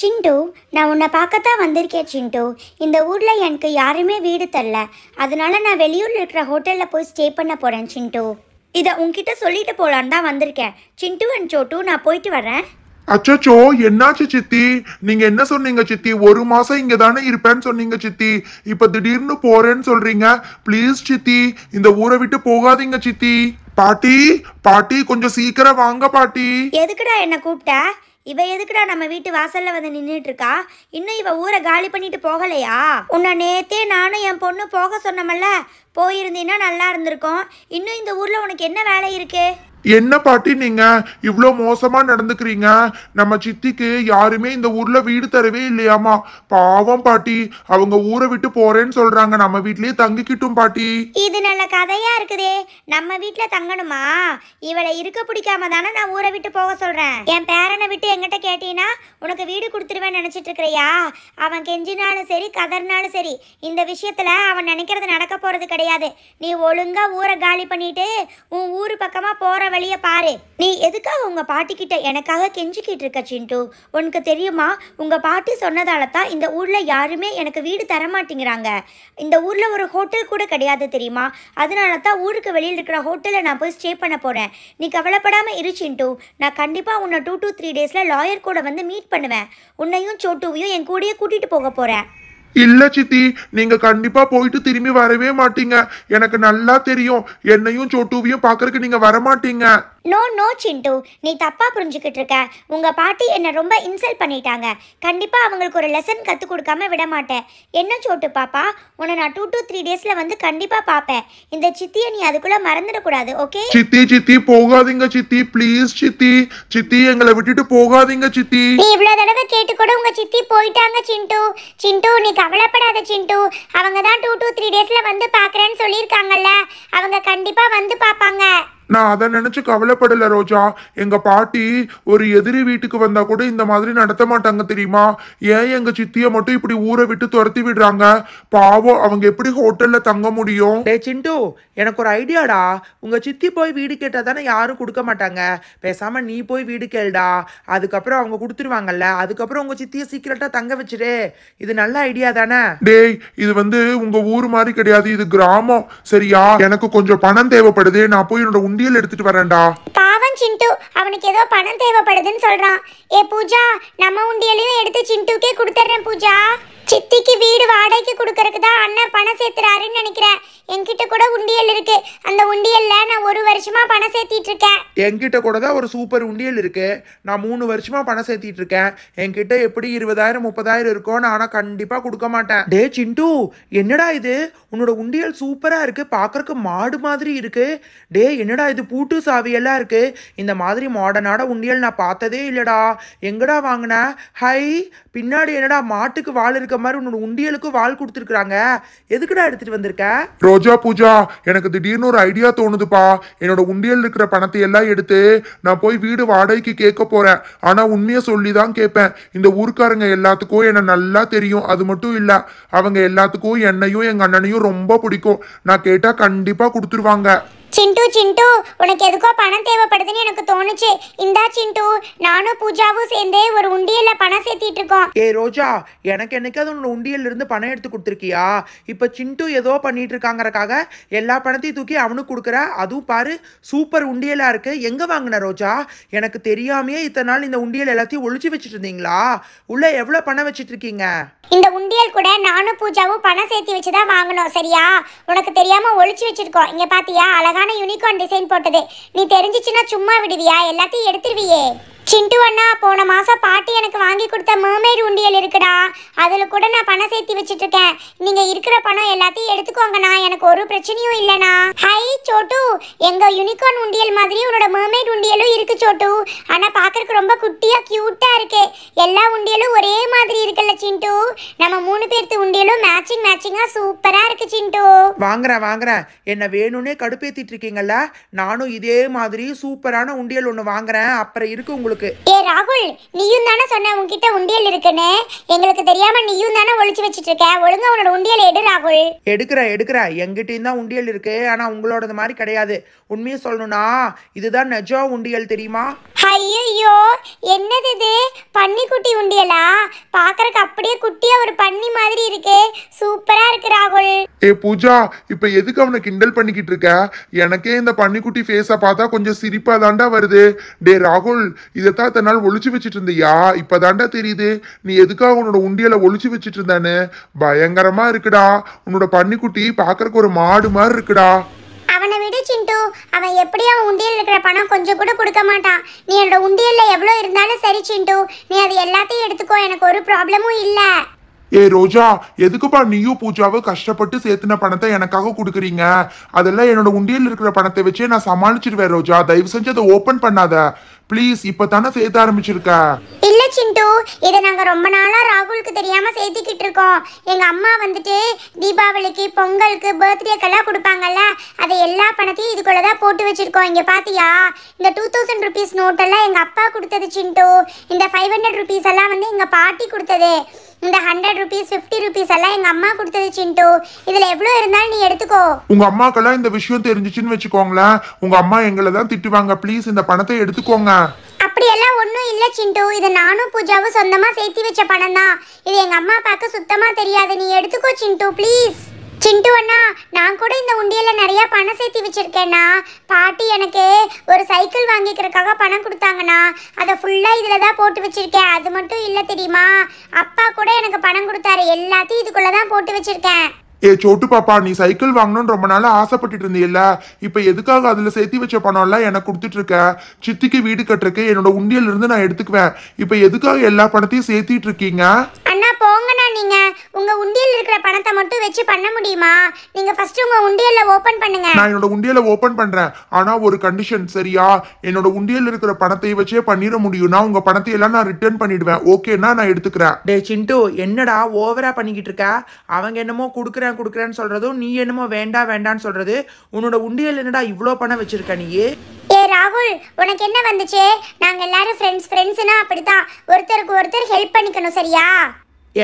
சிண்டு நான் உன்னை பார்க்கத்தான் வந்திருக்கேன் சிண்டு இந்த ஊரில் எனக்கு யாருமே வீடு தரல அதனால நான் வெளியூரில் இருக்கிற ஹோட்டலில் போய் ஸ்டே பண்ண போகிறேன் சிண்டு இதை உன்கிட்ட சொல்லிட்டு போகலான்னு தான் வந்திருக்கேன் சிண்டு அண்ட் சோட்டு நான் போயிட்டு வரேன் அச்சோ என்னாச்சு சித்தி நீங்க என்ன சொன்னீங்க சித்தி ஒரு மாசம் இங்க தானே இருப்பேன்னு சொன்னீங்க சித்தி இப்ப திடீர்னு போறேன்னு சொல்றீங்க ப்ளீஸ் சித்தி இந்த ஊரை விட்டு போகாதீங்க சித்தி பாட்டி பாட்டி கொஞ்சம் சீக்கிரம் வாங்க பாட்டி எதுக்குடா என்ன கூப்பிட்ட இவ எதுக்குடா நம்ம வீட்டு வாசல்ல வந்து நின்றுட்டு இருக்கா இன்னும் இவ ஊரை காலி பண்ணிட்டு போகலையா உன்னை நேத்தே நானும் என் பொண்ணு போக சொன்னமல்ல போயிருந்தீன்னா நல்லா இருந்திருக்கும் இன்னும் இந்த ஊர்ல உனக்கு என்ன வேலை இருக்கு என்ன பாட்டி நீங்க இவ்வளோ மோசமா நடந்துக்கிறீங்க நம்ம சித்திக்கு யாருமே இந்த ஊர்ல வீடு தரவே இல்லையாமா பாவம் பாட்டி அவங்க ஊரை விட்டு போறேன்னு சொல்றாங்க நம்ம வீட்லயே தங்கிக்கிட்டும் பாட்டி இது நல்ல கதையா இருக்குதே நம்ம வீட்ல தங்கணுமா இவளை இருக்க பிடிக்காம தானே நான் ஊரை விட்டு போக சொல்றேன் என் பேரனை விட்டு எங்கிட்ட கேட்டீனா உனக்கு வீடு கொடுத்துருவேன் நினைச்சிட்டு இருக்கிறியா அவன் கெஞ்சினாலும் சரி கதறினாலும் சரி இந்த விஷயத்துல அவன் நினைக்கிறது நடக்க போறது கிடையாது நீ ஒழுங்கா ஊரை காலி பண்ணிட்டு உன் ஊரு பக்கமா போற வழியை பாரு நீ எதுக்காக உங்கள் பாட்டிக்கிட்ட எனக்காக கெஞ்சிக்கிட்டு இருக்க சிண்டு உனக்கு தெரியுமா உங்கள் பாட்டி சொன்னதால தான் இந்த ஊரில் யாருமே எனக்கு வீடு தர மாட்டேங்கிறாங்க இந்த ஊரில் ஒரு ஹோட்டல் கூட கிடையாது தெரியுமா அதனால தான் ஊருக்கு வெளியில் இருக்கிற ஹோட்டலில் நான் போய் ஸ்டே பண்ண போகிறேன் நீ கவலைப்படாமல் இரு சிண்டு நான் கண்டிப்பாக உன்னை டூ டூ த்ரீ டேஸில் லாயர் கூட வந்து மீட் பண்ணுவேன் உன்னையும் சோட்டுவையும் என் கூடயே கூட்டிகிட்டு போக போகிறேன் இல்ல சித்தி நீங்க கண்டிப்பா போயிட்டு திரும்பி வரவே மாட்டீங்க எனக்கு நல்லா தெரியும் என்னையும் சோட்டுவையும் பாக்குறதுக்கு நீங்க வரமாட்டீங்க நோ நோ சிண்டு நீ தப்பாக புரிஞ்சுக்கிட்டு இருக்க உங்கள் பாட்டி என்னை ரொம்ப இன்சல்ட் பண்ணிட்டாங்க கண்டிப்பாக அவங்களுக்கு ஒரு லெசன் கற்றுக் கொடுக்காம விட மாட்டேன் என்ன சோட்டு பாப்பா உன்னை நான் டூ டூ த்ரீ டேஸில் வந்து கண்டிப்பாக பார்ப்பேன் இந்த சித்தியை நீ அதுக்குள்ளே மறந்துடக்கூடாது ஓகே சித்தி சித்தி போகாதீங்க சித்தி ப்ளீஸ் சித்தி சித்தி எங்களை விட்டுட்டு போகாதீங்க சித்தி நீ இவ்வளோ தடவை கேட்டு கூட உங்கள் சித்தி போயிட்டாங்க சிண்டு சிண்டு நீ கவலைப்படாத சிண்டு அவங்க தான் டூ டூ த்ரீ டேஸில் வந்து பார்க்குறேன்னு சொல்லியிருக்காங்கல்ல அவங்க கண்டிப்பாக வந்து பார்ப்பாங்க நான் அதை நினைச்சு கவலைப்படல ரோஜா எங்க பாட்டி ஒரு எதிரி வீட்டுக்கு வந்தா கூட இந்த மாதிரி நடத்த மாட்டாங்க தெரியுமா ஏன் எங்க சித்திய மட்டும் இப்படி ஊரை விட்டு துரத்தி விடுறாங்க பாவம் அவங்க எப்படி ஹோட்டல்ல தங்க முடியும் சிண்டு எனக்கு ஒரு ஐடியாடா உங்க சித்தி போய் வீடு கேட்டா தானே யாரும் கொடுக்க மாட்டாங்க பேசாம நீ போய் வீடு கேளுடா அதுக்கப்புறம் அவங்க கொடுத்துருவாங்கல்ல அதுக்கப்புறம் உங்க சித்திய சீக்கிரட்டா தங்க வச்சிடு இது நல்ல ஐடியா தானே டேய் இது வந்து உங்க ஊர் மாதிரி கிடையாது இது கிராமம் சரியா எனக்கு கொஞ்சம் பணம் தேவைப்படுது நான் போய் என்னோட உண்டியல் எடுத்துட்டு வரேன்டா பாவம் சிண்டு அவனுக்கு ஏதோ பணம் தேவைப்படுதுன்னு சொல்றான் ஏ பூஜா நம்ம உண்டியலையும் எடுத்து சிண்டுக்கே கொடுத்துட்றேன் பூஜா சித்திக்கு வீடு வாடகைக்கு கொடுக்கறதுக்கு தான் அண்ணன் பணம் சேர்த்துறாருன்னு நினைக்கிறேன் என்கிட்ட கூட உண்டியல் இருக்கு அந்த உண்டியல்ல நான் ஒரு வருஷமா பணம் சேர்த்திட்டு இருக்கேன் என்கிட்ட கூட தான் ஒரு சூப்பர் உண்டியல் இருக்கு நான் மூணு வருஷமா பணம் சேர்த்திட்டு இருக்கேன் என்கிட்ட எப்படி இருபதாயிரம் முப்பதாயிரம் இருக்கோ நான் ஆனா கண்டிப்பா கொடுக்க மாட்டேன் டே சிண்டு என்னடா இது உன்னோட உண்டியல் சூப்பரா இருக்கு பாக்குறதுக்கு மாடு மாதிரி இருக்கு டே என்னடா இது பூட்டு சாவியெல்லாம் இருக்கு இந்த மாதிரி மாடனாட உண்டியல் நான் பார்த்ததே இல்லடா எங்கடா வாங்கின ஹை பின்னாடி என்னடா மாட்டுக்கு வாள் இருக்க மாதிரி உன்னோட உண்டியலுக்கும் வாழ் கொடுத்துருக்குறாங்க எதுக்குடா எடுத்துட்டு வந்திருக்க ரோஜா பூஜா எனக்கு திடீர்னு ஒரு ஐடியா தோணுதுப்பா என்னோட உண்டியல் இருக்கிற பணத்தை எல்லாம் எடுத்து நான் போய் வீடு வாடகைக்கு கேட்க போறேன் ஆனா உண்மையை சொல்லி தான் கேட்பேன் இந்த ஊர்க்காரங்க எல்லாத்துக்கும் என்ன நல்லா தெரியும் அது மட்டும் இல்ல அவங்க எல்லாத்துக்கும் என்னையும் எங்க அண்ணனையும் ரொம்ப பிடிக்கும் நான் கேட்டா கண்டிப்பா கொடுத்துருவாங்க சிண்டு சிண்டு உனக்கு எதுக்கோ பணம் தேவைப்படுதுன்னு எனக்கு தோணுச்சு இந்தா சிண்டு நானும் பூஜாவும் சேர்ந்தே ஒரு உண்டியல்ல பணம் சேர்த்திட்டு இருக்கோம் ஏய் ரோஜா எனக்கு என்னைக்காவது உன்னோட உண்டியல்ல இருந்து பணம் எடுத்து கொடுத்துருக்கியா இப்போ சிண்டு ஏதோ பண்ணிட்டு இருக்காங்கறக்காக எல்லா பணத்தையும் தூக்கி அவனுக்கு கொடுக்குற அதுவும் பாரு சூப்பர் உண்டியலா இருக்கு எங்க வாங்கின ரோஜா எனக்கு தெரியாமையே இத்தனை நாள் இந்த உண்டியல் எல்லாத்தையும் ஒழிச்சு வச்சிட்டு இருந்தீங்களா உள்ள எவ்வளவு பணம் வச்சிட்டு இருக்கீங்க இந்த உண்டியல் கூட நானும் பூஜாவும் பணம் சேர்த்தி வச்சுதான் வாங்கணும் சரியா உனக்கு தெரியாம ஒழிச்சு வச்சிருக்கோம் இங்க பாத்தியா அழகான அழகான யூனிகார்ன் டிசைன் போட்டது நீ தெரிஞ்சிச்சுன்னா சும்மா விடுவியா எல்லாத்தையும் எடுத்துருவியே சிண்டு அண்ணா போன மாதம் பாட்டி எனக்கு வாங்கி கொடுத்த மேமேடு உண்டியல் இருக்குடா அதில் கூட நான் பணம் சேர்த்து வச்சுட்டு இருக்கேன் நீங்கள் இருக்கிற பணம் எல்லாத்தையும் எடுத்துக்கோங்கண்ணா எனக்கு ஒரு பிரச்சனையும் இல்லைண்ணா ஹை சோட்டு எங்கள் யூனிகார்ன் உண்டியல் மாதிரி உன்னோட மேமேட் உண்டியலும் இருக்கு சோட்டு ஆனால் பார்க்கறக்கு ரொம்ப குட்டியாக க்யூட்டாக இருக்கு எல்லா உண்டியலும் ஒரே மாதிரி இருக்குல்ல சிண்டு நம்ம மூணு பேர்த்து உண்டியலும் மேட்சிங் மேட்சிங்காக சூப்பராக இருக்கு சிண்டு வாங்குறேன் வாங்குறேன் என்ன வேணும்னே கடுப்பேத்திட்டு இருக்கீங்களா நானும் இதே மாதிரி சூப்பரான உண்டியல் ஒன்று வாங்குறேன் அப்புறம் இருக்கு உங்களுக்கு இருக்கு ஏ ராகுல் நீயும் தானே சொன்ன உன்கிட்ட உண்டியல் இருக்குன்னு எங்களுக்கு தெரியாம நீயும் தானே ஒழிச்சு வச்சிட்டு இருக்க ஒழுங்கா உன்னோட உண்டியல் எடு ராகுல் எடுக்கிறா எடுக்கிறா எங்கிட்டயும் தான் உண்டியல் இருக்கு ஆனா உங்களோடது மாதிரி கிடையாது உண்மையை சொல்லணும்னா இதுதான் நிஜம் உண்டியல் தெரியுமா ஐயோ என்னது இது பன்னி குட்டி உண்டியலா பாக்குறதுக்கு அப்படியே குட்டியா ஒரு பன்னி மாதிரி இருக்கு சூப்பரா இருக்கு ராகுல் ஏ பூஜா இப்ப எதுக்கு அவனை கிண்டல் பண்ணிக்கிட்டு இருக்க எனக்கே இந்த பன்னிக்குட்டி ஃபேஸை பார்த்தா கொஞ்சம் சிரிப்பா தாண்டா வருது டே ராகுல் இதைத்தான் தன்னால் ஒழிச்சு வச்சுட்டு இருந்தியா இப்பதாண்டா தெரியுது நீ எதுக்காக உன்னோட உண்டியலை ஒழிச்சு வச்சுட்டு இருந்தானு பயங்கரமா இருக்குடா உன்னோட பன்னிக்குட்டி பார்க்கறக்கு ஒரு மாடு மாதிரி இருக்குடா அவனை விடு சிண்டு அவன் எப்படியும் அவன் உண்டியல் இருக்கிற பணம் கொஞ்சம் கூட கொடுக்க மாட்டான் நீ என்னோட உண்டியல்ல எவ்வளோ இருந்தாலும் சரி சிண்டு நீ அதை எல்லாத்தையும் எடுத்துக்கோ எனக்கு ஒரு ப்ராப்ளமும் இல்லை ஏ ரோஜா எதுக்குப்பா நீயும் பூஜாவும் கஷ்டப்பட்டு சேர்த்துன பணத்தை எனக்காக கொடுக்குறீங்க அதெல்லாம் என்னோட உண்டியல் இருக்கிற பணத்தை வச்சே நான் சமாளிச்சிடுவேன் ரோஜா தயவு செஞ்சு அதை ஓப்பன் பண்ணாத ப்ளீஸ் இப்ப தானே சேர்த்த ஆரம்பிச்சிருக்கா இல்ல சிண்டு இத நாங்க ரொம்ப நாளா ராகு கடவுளுக்கு தெரியாம சேர்த்திக்கிட்டு இருக்கோம் எங்க அம்மா வந்துட்டு தீபாவளிக்கு பொங்கலுக்கு பர்த்டேக்கெல்லாம் கொடுப்பாங்கல்ல அதை எல்லா பணத்தையும் இதுக்குள்ளதான் போட்டு வச்சிருக்கோம் இங்க பாத்தியா இந்த டூ தௌசண்ட் ருபீஸ் நோட்டெல்லாம் எங்க அப்பா கொடுத்தது சின்டோ இந்த ஃபைவ் ஹண்ட்ரட் ருபீஸ் எல்லாம் வந்து எங்க பாட்டி கொடுத்தது இந்த ஹண்ட்ரட் ருபீஸ் ஃபிஃப்டி ருபீஸ் எல்லாம் எங்க அம்மா கொடுத்தது சிண்டு இதுல எவ்வளவு இருந்தாலும் நீ எடுத்துக்கோ உங்க அம்மாக்கெல்லாம் இந்த விஷயம் தெரிஞ்சிச்சுன்னு வச்சுக்கோங்களேன் உங்க அம்மா எங்களை தான் திட்டுவாங்க ப்ளீஸ் இந்த பணத்தை எடுத்துக்கோங்க எல்லாம் ஒன்றும் இல்லை சிண்டு இது நானும் பூஜாவும் சொந்தமாக சேர்த்து வச்ச பணம் தான் இது எங்கள் அம்மா பார்க்க சுத்தமாக தெரியாது நீ எடுத்துக்கோ சிண்டு ப்ளீஸ் சிண்டு அண்ணா நான் கூட இந்த உண்டியில் நிறையா பணம் சேர்த்து வச்சுருக்கேண்ணா பாட்டி எனக்கு ஒரு சைக்கிள் வாங்கிக்கிறதுக்காக பணம் கொடுத்தாங்கண்ணா அதை ஃபுல்லாக இதில் தான் போட்டு வச்சுருக்கேன் அது மட்டும் இல்லை தெரியுமா அப்பா கூட எனக்கு பணம் கொடுத்தாரு எல்லாத்தையும் இதுக்குள்ளே தான் போட்டு வச்சுருக்கேன் ஏ சோட்டு பாப்பா நீ சைக்கிள் வாங்கணும்னு ரொம்ப நாள் ஆசைப்பட்டுட்டு இருந்தீல்ல இப்ப எதுக்காக அதுல சேர்த்து வச்ச பணம் எல்லாம் எனக்கு கொடுத்துட்டு இருக்க சித்திக்கு வீடு கட்டுறக்கு என்னோட உண்டியல இருந்து நான் எடுத்துக்குவேன் இப்ப எதுக்காக எல்லா பணத்தையும் சேர்த்திட்டு இருக்கீங்க அண்ணா போங்கண்ணா நீங்க பணத்தை மட்டும் வச்சு பண்ண முடியுமா நீங்க ஃபர்ஸ்ட் உங்க உண்டியல்ல ஓபன் பண்ணுங்க நான் என்னோட உண்டியல்ல ஓபன் பண்றேன் ஆனா ஒரு கண்டிஷன் சரியா என்னோட உண்டியல்ல இருக்கிற பணத்தை வச்சே பண்ணிட முடியும்னா உங்க பணத்தை எல்லாம் நான் ரிட்டர்ன் பண்ணிடுவேன் ஓகேனா நான் எடுத்துக்கிறேன் டே சிண்டு என்னடா ஓவரா பண்ணிக்கிட்டு இருக்க அவங்க என்னமோ குடுக்குறேன் குடுக்குறேன்னு சொல்றதும் நீ என்னமோ வேண்டாம் வேண்டாம்னு சொல்றது உன்னோட உண்டியல் என்னடா இவ்வளோ பணம் வச்சிருக்க நீ ஏ ராகுல் உனக்கு என்ன வந்துச்சு நாங்க எல்லாரும் ஃப்ரெண்ட்ஸ் ஃப்ரெண்ட்ஸ்னா அப்படிதான் ஒருத்தருக்கு ஒருத்தர் ஹெல்ப் பண்ணிக்கணும் சரியா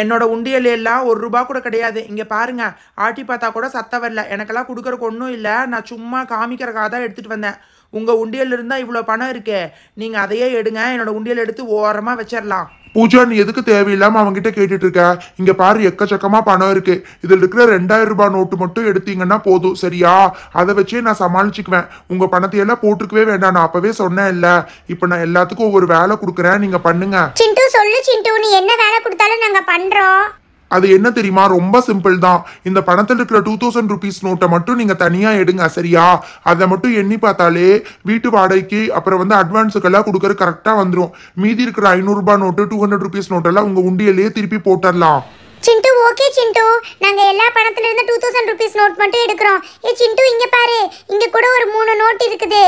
என்னோட உண்டியல் எல்லாம் ஒரு ரூபா கூட கிடையாது இங்கே பாருங்க ஆட்டி பார்த்தா கூட சத்தம் வரல எனக்கெல்லாம் கொடுக்குறக்கு ஒன்றும் இல்லை நான் சும்மா காமிக்கிறக்காக தான் எடுத்துகிட்டு வந்தேன் உங்கள் உண்டியல் இருந்தால் இவ்வளோ பணம் இருக்கே நீங்கள் அதையே எடுங்க என்னோடய உண்டியல் எடுத்து ஓரமாக வச்சிடலாம் பூஜா நீ எதுக்கு தேவையில்லாம அவங்கிட்ட கேட்டுட்டு இருக்க இங்க பாரு எக்கச்சக்கமா பணம் இருக்கு இதில் இருக்கிற ரெண்டாயிரம் ரூபாய் நோட்டு மட்டும் எடுத்தீங்கன்னா போதும் சரியா அதை வச்சே நான் சமாளிச்சுக்குவேன் உங்க பணத்தை எல்லாம் போட்டுக்கவே வேண்டாம் நான் அப்பவே சொன்னேன் இல்ல இப்ப நான் எல்லாத்துக்கும் ஒவ்வொரு வேலை கொடுக்குறேன் நீங்க பண்ணுங்க சிண்டு சொல்லு சிண்டு நீ என்ன வேலை கொடுத்தாலும் நாங்க பண்றோம் அது என்ன தெரியுமா ரொம்ப சிம்பிள் தான் இந்த பணத்தில் இருக்கிற டூ தௌசண்ட் ருபீஸ் நோட்டை மட்டும் நீங்கள் தனியாக எடுங்க சரியா அதை மட்டும் எண்ணி பார்த்தாலே வீட்டு வாடகைக்கு அப்புறம் வந்து அட்வான்ஸுக்கெல்லாம் கொடுக்கறது கரெக்டாக வந்துடும் மீதி இருக்கிற ஐநூறுரூபா நோட்டு டூ ஹண்ட்ரட் ருபீஸ் நோட்டெல்லாம் உங்கள் உண்டியிலேயே திருப்பி போட்டுடலாம் சிண்டு ஓகே சிண்டு நாங்க எல்லா பணத்துல இருந்து டூ தௌசண்ட் ருபீஸ் நோட் மட்டும் எடுக்கிறோம் ஏ சிண்டு இங்க பாரு இங்க கூட ஒரு மூணு நோட் இருக்குது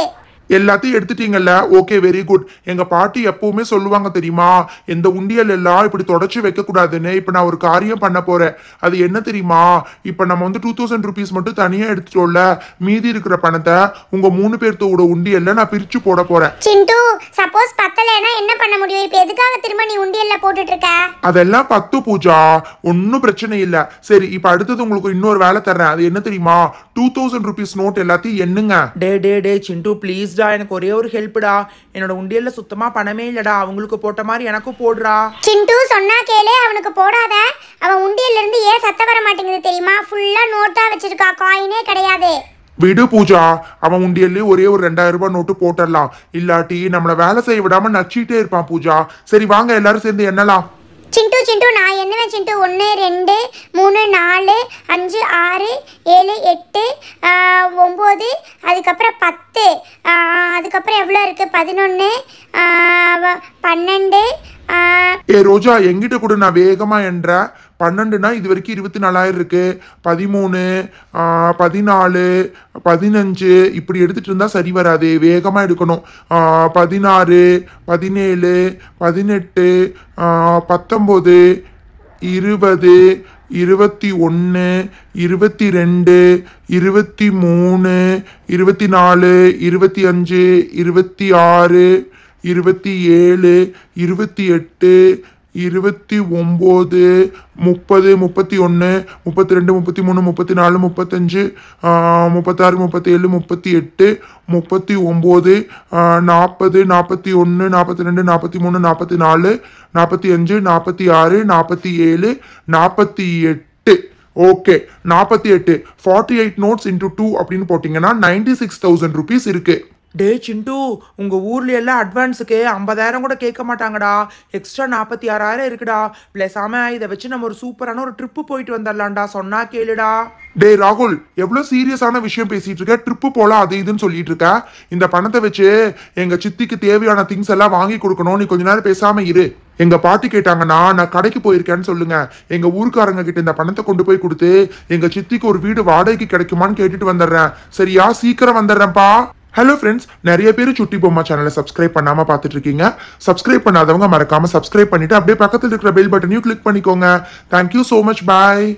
எல்லாத்தையும் எடுத்துட்டீங்கல்ல ஓகே வெரி குட் எங்க பாட்டி எப்பவுமே சொல்லுவாங்க தெரியுமா இந்த உண்டியல் எல்லாம் இப்படி தொடச்சு வைக்க கூடாதுன்னு இப்ப நான் ஒரு காரியம் பண்ண போறேன் அது என்ன தெரியுமா இப்ப நம்ம வந்து டூ தௌசண்ட் ருபீஸ் மட்டும் தனியா எடுத்துட்டோம்ல மீதி இருக்கிற பணத்தை உங்க மூணு பேர்த்தோட உண்டியல்ல நான் பிரிச்சு போட போறேன் சப்போஸ் பத்தலைன்னா என்ன பண்ண முடியும் இப்ப எதுக்காக திரும்ப நீ போட்டுட்டு இருக்க அதெல்லாம் பத்து பூஜா ஒன்னும் பிரச்சனை இல்ல சரி இப்ப அடுத்தது உங்களுக்கு இன்னொரு வேலை தர்றேன் அது என்ன தெரியுமா டூ தௌசண்ட் ருபீஸ் நோட் எல்லாத்தையும் என்னங்க டே டே டே சிண்டு ப்ளீஸ்டா எனக்கு ஒரே ஒரு ஹெல்ப்டா என்னோட உண்டியல்ல சுத்தமா பணமே இல்லடா அவங்களுக்கு போட்ட மாதிரி எனக்கும் போடுறா சிண்டு சொன்னா கேளே அவனுக்கு போடாத அவன் உண்டியல்ல இருந்து ஏன் சத்த வர மாட்டேங்குது தெரியுமா ஃபுல்லா நோட்டா வச்சிருக்கா காயினே கிடையாது விடு பூஜா அவன் உண்டியல்லே ஒரே ஒரு ரெண்டாயிரம் ரூபாய் நோட்டு போட்டுடலாம் இல்லாட்டி நம்மள வேலை செய்ய விடாம நச்சுக்கிட்டே இருப்பான் பூஜா சரி வாங்க எல்லாரும் சேர்ந்து என்னலாம் சிண்டு சிண்டு நான் என்னவேன் சிண்டு ஒன்று ரெண்டு மூணு நாலு அஞ்சு ஆறு ஏழு எட்டு ஒம்பது அதுக்கப்புறம் பத்து அதுக்கப்புறம் எவ்வளோ இருக்குது பதினொன்று பன்னெண்டு ஏ ரோஜா எங்கிட்ட கூட நான் வேகமாக என்ற பன்னெண்டுனா இது வரைக்கும் இருபத்தி நாலாயிரம் இருக்கு பதிமூணு பதினாலு பதினஞ்சு இப்படி எடுத்துகிட்டு இருந்தால் சரி வராது வேகமாக எடுக்கணும் பதினாறு பதினேழு பதினெட்டு பத்தொம்போது இருபது இருபத்தி ஒன்று இருபத்தி ரெண்டு இருபத்தி மூணு இருபத்தி நாலு இருபத்தி அஞ்சு இருபத்தி ஆறு இருபத்தி ஏழு இருபத்தி எட்டு இருபத்தி ஒம்பது முப்பது முப்பத்தி ஒன்று முப்பத்தி ரெண்டு முப்பத்தி மூணு முப்பத்தி நாலு முப்பத்தஞ்சு முப்பத்தாறு முப்பத்தி ஏழு முப்பத்தி எட்டு முப்பத்தி ஒம்பது நாற்பது நாற்பத்தி ஒன்று நாற்பத்தி ரெண்டு நாற்பத்தி மூணு நாற்பத்தி நாலு நாற்பத்தி அஞ்சு நாற்பத்தி ஆறு நாற்பத்தி ஏழு நாற்பத்தி எட்டு ஓகே நாற்பத்தி எட்டு forty eight notes into two அப்படின்னு போட்டிங்கன்னா நைன்டி சிக்ஸ் தௌசண்ட் ருபீஸ் இருக்குது டே சிண்டு உங்கள் ஊர்ல எல்லாம் அட்வான்ஸுக்கு ஐம்பதாயிரம் கூட கேட்க மாட்டாங்கடா எக்ஸ்ட்ரா நாற்பத்தி ஆறாயிரம் இருக்குடா பேசாமல் இதை வச்சு நம்ம ஒரு சூப்பரான ஒரு ட்ரிப்பு போயிட்டு வந்துடலாம்டா சொன்னா கேளுடா டே ராகுல் எவ்வளோ சீரியஸான விஷயம் பேசிட்டு இருக்க ட்ரிப்பு போகலாம் அது இதுன்னு சொல்லிட்டு இருக்க இந்த பணத்தை வச்சு எங்கள் சித்திக்கு தேவையான திங்ஸ் எல்லாம் வாங்கி கொடுக்கணும் நீ கொஞ்ச நேரம் பேசாமல் இரு எங்க பாட்டி கேட்டாங்கன்னா நான் கடைக்கு போயிருக்கேன்னு சொல்லுங்க எங்க ஊருக்காரங்க கிட்ட இந்த பணத்தை கொண்டு போய் கொடுத்து எங்க சித்திக்கு ஒரு வீடு வாடகைக்கு கிடைக்குமான்னு கேட்டுட்டு வந்துடுறேன் சரியா சீக்கிரம் வந்துடுறேன்ப்பா ஹலோ ஃப்ரெண்ட்ஸ் நிறைய பேர் சுட்டி பொம்மா சேனலை சப்ஸ்கிரைப் பண்ணாமல் பார்த்துட்டு இருக்கீங்க சப்ஸ்கிரைப் பண்ணாதவங்க மறக்காமல் சப்ஸ்கிரைப் பண்ணிவிட்டு அப்படியே பக்கத்தில் இருக்கிற பெல் பட்டனையும் கிளிக் பண்ணிக்கோங்க தேங்க்யூ ஸோ மச் பாய்